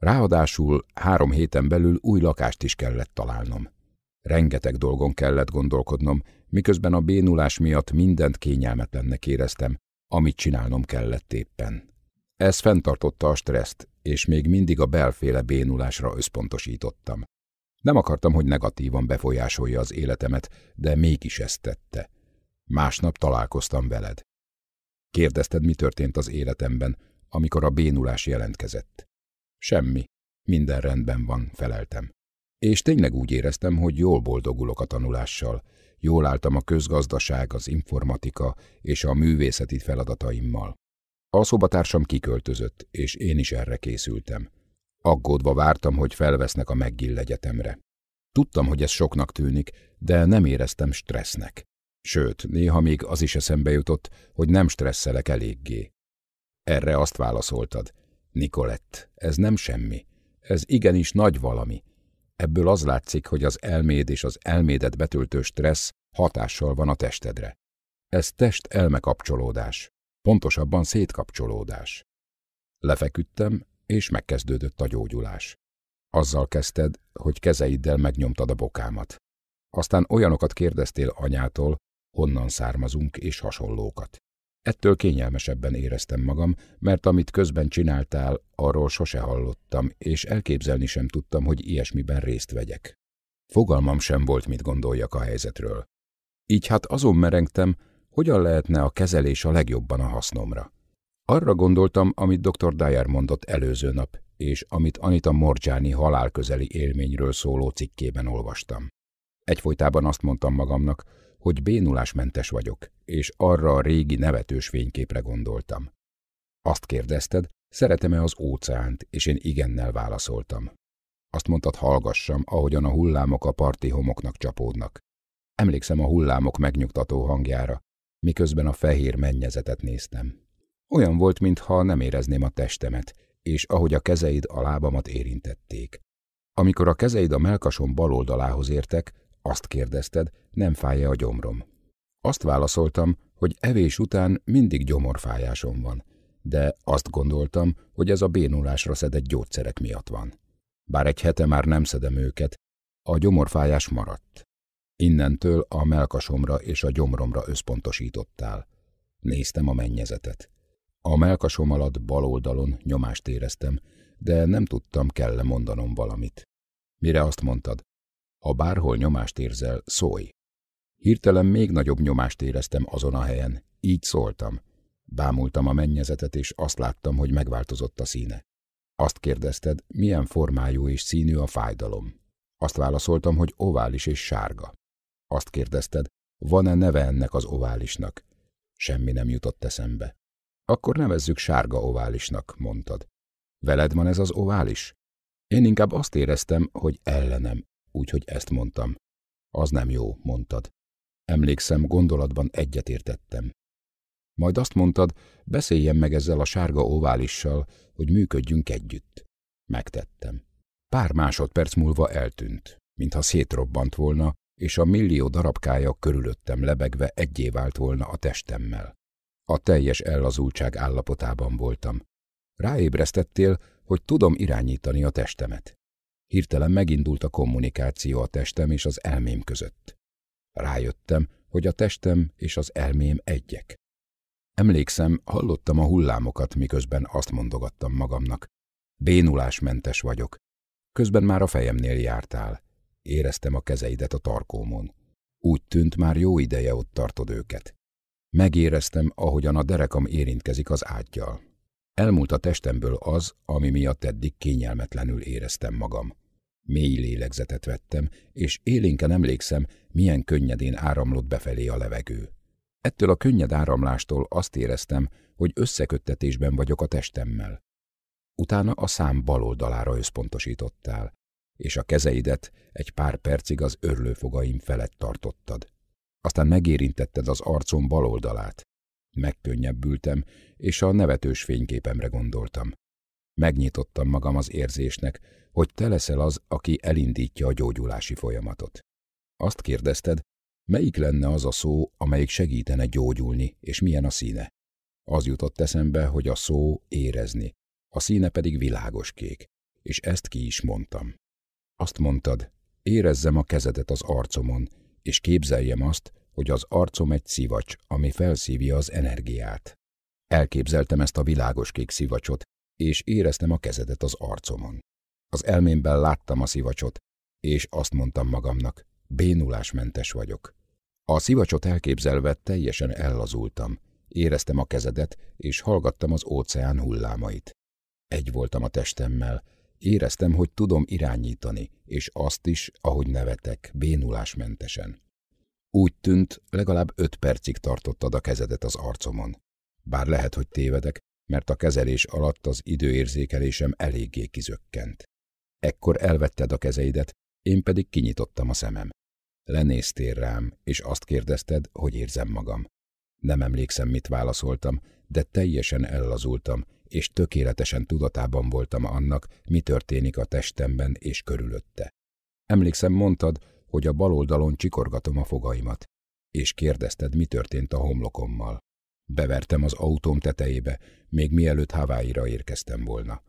Ráadásul három héten belül új lakást is kellett találnom. Rengeteg dolgon kellett gondolkodnom, miközben a bénulás miatt mindent kényelmetlennek éreztem, amit csinálnom kellett éppen. Ez fenntartotta a stresszt, és még mindig a belféle bénulásra összpontosítottam. Nem akartam, hogy negatívan befolyásolja az életemet, de mégis ezt tette. Másnap találkoztam veled. Kérdezted, mi történt az életemben, amikor a bénulás jelentkezett. Semmi. Minden rendben van, feleltem. És tényleg úgy éreztem, hogy jól boldogulok a tanulással, jól álltam a közgazdaság, az informatika és a művészeti feladataimmal. A szobatársam kiköltözött, és én is erre készültem. Aggódva vártam, hogy felvesznek a McGill egyetemre. Tudtam, hogy ez soknak tűnik, de nem éreztem stressznek. Sőt, néha még az is eszembe jutott, hogy nem stresszelek eléggé. Erre azt válaszoltad. Nikolett, ez nem semmi. Ez igenis nagy valami. Ebből az látszik, hogy az elméd és az elmédet betöltő stressz hatással van a testedre. Ez test-elme kapcsolódás, pontosabban szétkapcsolódás. Lefeküdtem, és megkezdődött a gyógyulás. Azzal kezdted, hogy kezeiddel megnyomtad a bokámat. Aztán olyanokat kérdeztél anyától, honnan származunk és hasonlókat. Ettől kényelmesebben éreztem magam, mert amit közben csináltál, arról sose hallottam, és elképzelni sem tudtam, hogy ilyesmiben részt vegyek. Fogalmam sem volt, mit gondoljak a helyzetről. Így hát azon merengtem, hogyan lehetne a kezelés a legjobban a hasznomra. Arra gondoltam, amit dr. Dyer mondott előző nap, és amit Anita Morgiani halálközeli élményről szóló cikkében olvastam. Egyfolytában azt mondtam magamnak, hogy bénulásmentes vagyok, és arra a régi nevetős fényképre gondoltam. Azt kérdezted, szeretem-e az óceánt, és én igennel válaszoltam. Azt mondtad, hallgassam, ahogyan a hullámok a parti homoknak csapódnak. Emlékszem a hullámok megnyugtató hangjára, miközben a fehér mennyezetet néztem. Olyan volt, mintha nem érezném a testemet, és ahogy a kezeid a lábamat érintették. Amikor a kezeid a melkasom bal oldalához értek, azt kérdezted, nem fáj-e a gyomrom? Azt válaszoltam, hogy evés után mindig gyomorfájásom van, de azt gondoltam, hogy ez a bénulásra szedett gyógyszerek miatt van. Bár egy hete már nem szedem őket, a gyomorfájás maradt. Innentől a melkasomra és a gyomromra összpontosítottál. Néztem a mennyezetet. A melkasom alatt bal oldalon nyomást éreztem, de nem tudtam kell -e mondanom valamit. Mire azt mondtad, ha bárhol nyomást érzel, szólj. Hirtelen még nagyobb nyomást éreztem azon a helyen, így szóltam. Bámultam a mennyezetet, és azt láttam, hogy megváltozott a színe. Azt kérdezted, milyen formájú és színű a fájdalom. Azt válaszoltam, hogy ovális és sárga. Azt kérdezted, van-e neve ennek az oválisnak? Semmi nem jutott eszembe. Akkor nevezzük sárga oválisnak, mondtad. Veled van ez az ovális? Én inkább azt éreztem, hogy ellenem, úgyhogy ezt mondtam. Az nem jó, mondtad. Emlékszem, gondolatban egyetértettem. Majd azt mondtad, beszéljen meg ezzel a sárga oválissal, hogy működjünk együtt. Megtettem. Pár másodperc múlva eltűnt, mintha szétrobbant volna, és a millió darabkája körülöttem lebegve egyé vált volna a testemmel. A teljes ellazultság állapotában voltam. Ráébresztettél, hogy tudom irányítani a testemet. Hirtelen megindult a kommunikáció a testem és az elmém között. Rájöttem, hogy a testem és az elmém egyek. Emlékszem, hallottam a hullámokat, miközben azt mondogattam magamnak. Bénulásmentes vagyok. Közben már a fejemnél jártál. Éreztem a kezeidet a tarkómon. Úgy tűnt, már jó ideje ott tartod őket. Megéreztem, ahogyan a derekam érintkezik az ágyjal. Elmúlt a testemből az, ami miatt eddig kényelmetlenül éreztem magam. Mély lélegzetet vettem, és élénken emlékszem, milyen könnyedén áramlott befelé a levegő. Ettől a könnyed áramlástól azt éreztem, hogy összeköttetésben vagyok a testemmel. Utána a szám bal oldalára összpontosítottál, és a kezeidet egy pár percig az örlőfogaim felett tartottad. Aztán megérintetted az arcom bal oldalát. Megkönnyebbültem, és a nevetős fényképemre gondoltam. Megnyitottam magam az érzésnek, hogy te leszel az, aki elindítja a gyógyulási folyamatot. Azt kérdezted, melyik lenne az a szó, amelyik segítene gyógyulni, és milyen a színe? Az jutott eszembe, hogy a szó érezni, a színe pedig világos kék, és ezt ki is mondtam. Azt mondtad, érezzem a kezedet az arcomon, és képzeljem azt, hogy az arcom egy szivacs, ami felszívja az energiát. Elképzeltem ezt a világos kék szivacsot, és éreztem a kezedet az arcomon. Az elmémben láttam a szivacsot, és azt mondtam magamnak, bénulásmentes vagyok. A szivacsot elképzelve teljesen ellazultam. Éreztem a kezedet, és hallgattam az óceán hullámait. Egy voltam a testemmel, éreztem, hogy tudom irányítani, és azt is, ahogy nevetek, bénulásmentesen. Úgy tűnt, legalább öt percig tartottad a kezedet az arcomon. Bár lehet, hogy tévedek, mert a kezelés alatt az időérzékelésem eléggé kizökkent. Ekkor elvetted a kezeidet, én pedig kinyitottam a szemem. Lenéztél rám, és azt kérdezted, hogy érzem magam. Nem emlékszem, mit válaszoltam, de teljesen ellazultam, és tökéletesen tudatában voltam annak, mi történik a testemben és körülötte. Emlékszem, mondtad, hogy a bal oldalon csikorgatom a fogaimat, és kérdezted, mi történt a homlokommal. Bevertem az autóm tetejébe, még mielőtt Haváira érkeztem volna.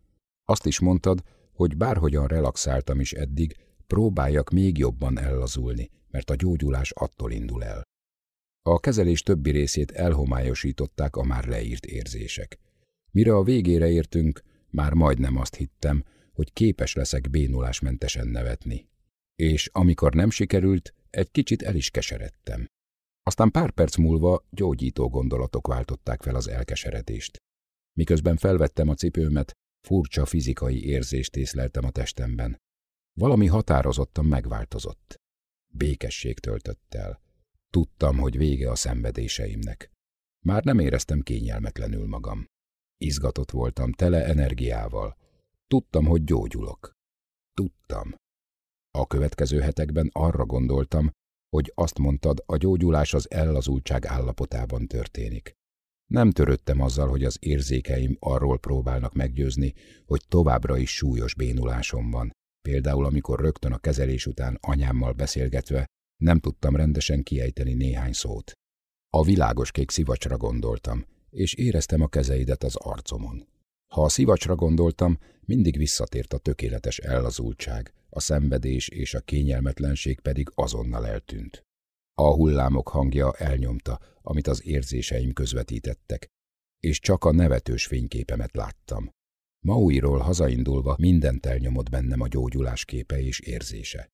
Azt is mondtad, hogy bárhogyan relaxáltam is eddig, próbáljak még jobban ellazulni, mert a gyógyulás attól indul el. A kezelés többi részét elhomályosították a már leírt érzések. Mire a végére értünk, már majdnem azt hittem, hogy képes leszek bénulásmentesen nevetni. És amikor nem sikerült, egy kicsit el is keseredtem. Aztán pár perc múlva gyógyító gondolatok váltották fel az elkeseredést. Miközben felvettem a cipőmet, Furcsa fizikai érzést észleltem a testemben. Valami határozottan megváltozott. Békesség töltött el. Tudtam, hogy vége a szenvedéseimnek. Már nem éreztem kényelmetlenül magam. Izgatott voltam, tele energiával. Tudtam, hogy gyógyulok. Tudtam. A következő hetekben arra gondoltam, hogy azt mondtad, a gyógyulás az ellazultság állapotában történik. Nem törődtem azzal, hogy az érzékeim arról próbálnak meggyőzni, hogy továbbra is súlyos bénulásom van. Például, amikor rögtön a kezelés után anyámmal beszélgetve nem tudtam rendesen kiejteni néhány szót. A világos kék szivacsra gondoltam, és éreztem a kezeidet az arcomon. Ha a szivacsra gondoltam, mindig visszatért a tökéletes ellazultság, a szenvedés és a kényelmetlenség pedig azonnal eltűnt. A hullámok hangja elnyomta, amit az érzéseim közvetítettek, és csak a nevetős fényképemet láttam. Mauiról hazaindulva mindent elnyomott bennem a gyógyulás képe és érzése.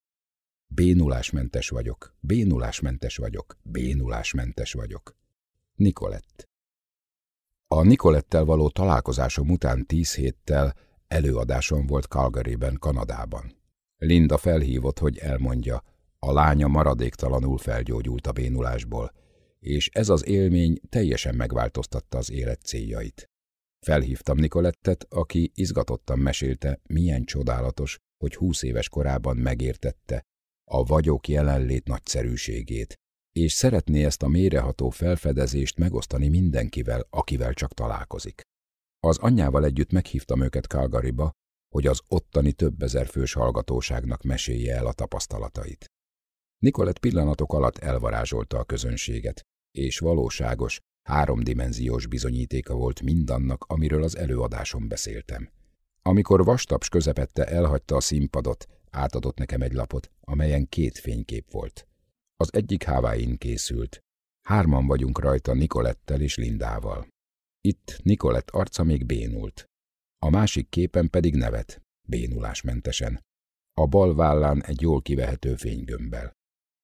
Bénulásmentes vagyok, bénulásmentes vagyok, bénulásmentes vagyok. Nikolett. A Nikolettel való találkozásom után tíz héttel előadásom volt Calgaryben, Kanadában. Linda felhívott, hogy elmondja, a lánya maradéktalanul felgyógyult a bénulásból, és ez az élmény teljesen megváltoztatta az élet céljait. Felhívtam Nikolettet, aki izgatottan mesélte, milyen csodálatos, hogy húsz éves korában megértette a vagyok jelenlét nagyszerűségét, és szeretné ezt a méreható felfedezést megosztani mindenkivel, akivel csak találkozik. Az anyjával együtt meghívtam őket Calgaryba, hogy az ottani több ezer fős hallgatóságnak mesélje el a tapasztalatait. Nikolett pillanatok alatt elvarázsolta a közönséget, és valóságos, háromdimenziós bizonyítéka volt mindannak, amiről az előadáson beszéltem. Amikor vastaps közepette elhagyta a színpadot, átadott nekem egy lapot, amelyen két fénykép volt. Az egyik Hawaii-n készült. Hárman vagyunk rajta Nikolettel és Lindával. Itt Nikolett arca még bénult. A másik képen pedig nevet, bénulásmentesen. A bal vállán egy jól kivehető fénygömbbel.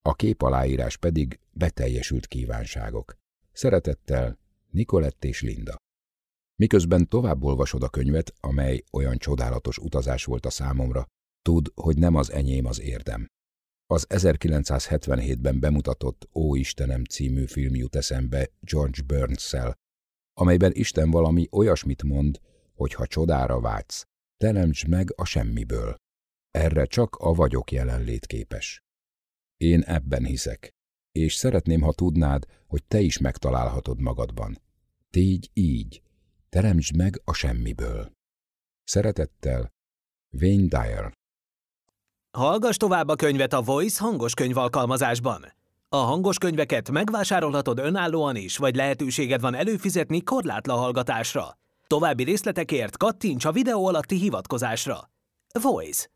A kép aláírás pedig beteljesült kívánságok. Szeretettel, Nikolett és Linda. Miközben tovább olvasod a könyvet, amely olyan csodálatos utazás volt a számomra, tudd, hogy nem az enyém az érdem. Az 1977-ben bemutatott Ó Istenem című film jut eszembe George burns amelyben Isten valami olyasmit mond, hogy ha csodára vágysz, teremts meg a semmiből. Erre csak a vagyok jelenlét képes. Én ebben hiszek, és szeretném, ha tudnád, hogy te is megtalálhatod magadban. Tégy így, teremtsd meg a semmiből. Szeretettel, Wayne Dyer. Hallgass tovább a könyvet a Voice hangos könyv alkalmazásban. A hangos könyveket megvásárolhatod önállóan is, vagy lehetőséged van előfizetni korlátla hallgatásra. További részletekért kattints a videó alatti hivatkozásra. Voice.